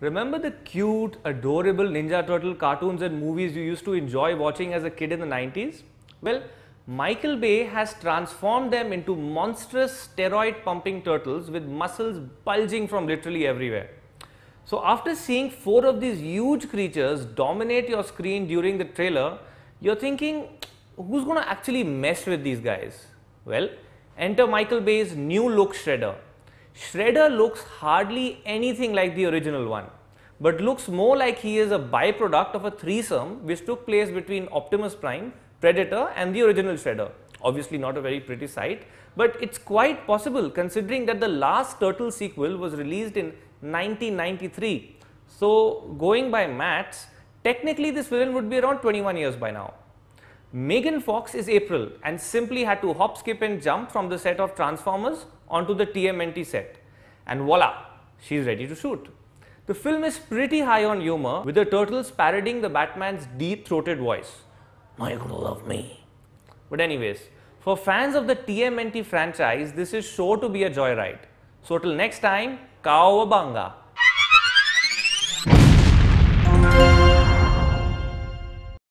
Remember the cute, adorable Ninja Turtle cartoons and movies you used to enjoy watching as a kid in the 90s? Well, Michael Bay has transformed them into monstrous steroid pumping turtles with muscles bulging from literally everywhere. So after seeing four of these huge creatures dominate your screen during the trailer, you're thinking, who's going to actually mess with these guys? Well, enter Michael Bay's new look Shredder, Shredder looks hardly anything like the original one, but looks more like he is a byproduct of a threesome which took place between Optimus Prime, Predator and the original Shredder. Obviously not a very pretty sight, but it's quite possible considering that the last Turtle sequel was released in 1993. So going by maths, technically this villain would be around 21 years by now. Megan Fox is April and simply had to hop, skip and jump from the set of Transformers onto the TMNT set. And voila, she's ready to shoot. The film is pretty high on humor with the turtles parodying the Batman's deep-throated voice. My you gonna love me. But anyways, for fans of the TMNT franchise, this is sure to be a joyride. So till next time, cowabunga.